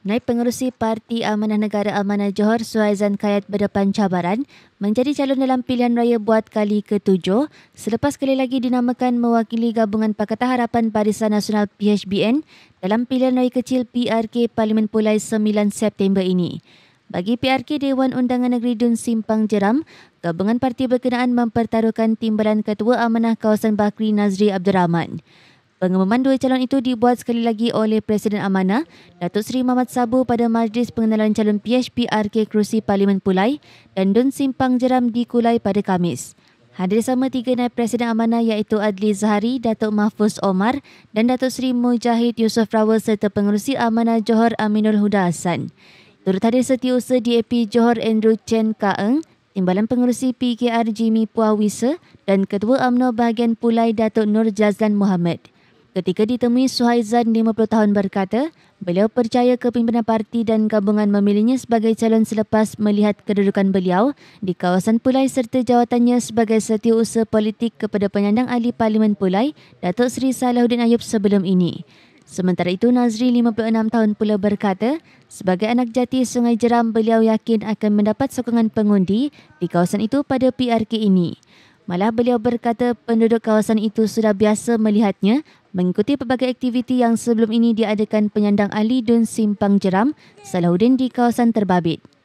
Naib Pengerusi Parti Amanah Negara Amanah Johor Suhaizan Kayat berdepan cabaran menjadi calon dalam pilihan raya buat kali ketujuh selepas sekali lagi dinamakan mewakili gabungan Pakatan Harapan Barisan Nasional PHBN dalam pilihan raya kecil PRK Parlimen Pulai 9 September ini. Bagi PRK Dewan Undangan Negeri Dun Simpang Jeram, gabungan parti berkenaan mempertaruhkan timbalan Ketua Amanah Kawasan Bakri Nazri Abdul Rahman. Pengumuman dua calon itu dibuat sekali lagi oleh Presiden Amanah, Datuk Seri Mahmat Sabu pada Majlis Pengenalan Calon PHPRK Kerusi Parlimen Pulai dan Dun Simpang Jeram di Kulai pada Kamis. Hadir sama tiga naib Presiden Amanah iaitu Adli Zahari, Datuk Mahfuz Omar dan Datuk Seri Mujahid Yusof Rawa serta Pengerusi Amanah Johor Aminul Huda Hassan. Turut hadir setiausaha DAP Johor Andrew Chen Kaeng, Timbalan Pengerusi PKR Jimmy Puawisa dan Ketua UMNO Bahagian Pulai Datuk Nur Jazlan Muhammad. Ketika ditemui Suhaizan 50 tahun berkata, beliau percaya kepimpinan parti dan gabungan memilihnya sebagai calon selepas melihat kedudukan beliau di kawasan Pulai serta jawatannya sebagai setiausaha politik kepada penyandang ahli Parlimen Pulai, Datuk Seri Salahuddin Ayub sebelum ini. Sementara itu, Nazri 56 tahun pula berkata, sebagai anak jati Sungai Jeram, beliau yakin akan mendapat sokongan pengundi di kawasan itu pada PRK ini. Malah beliau berkata penduduk kawasan itu sudah biasa melihatnya Mengikuti pelbagai aktiviti yang sebelum ini diadakan penyandang Ali Dun Simpang Jeram, Salahuddin di kawasan Terbabit.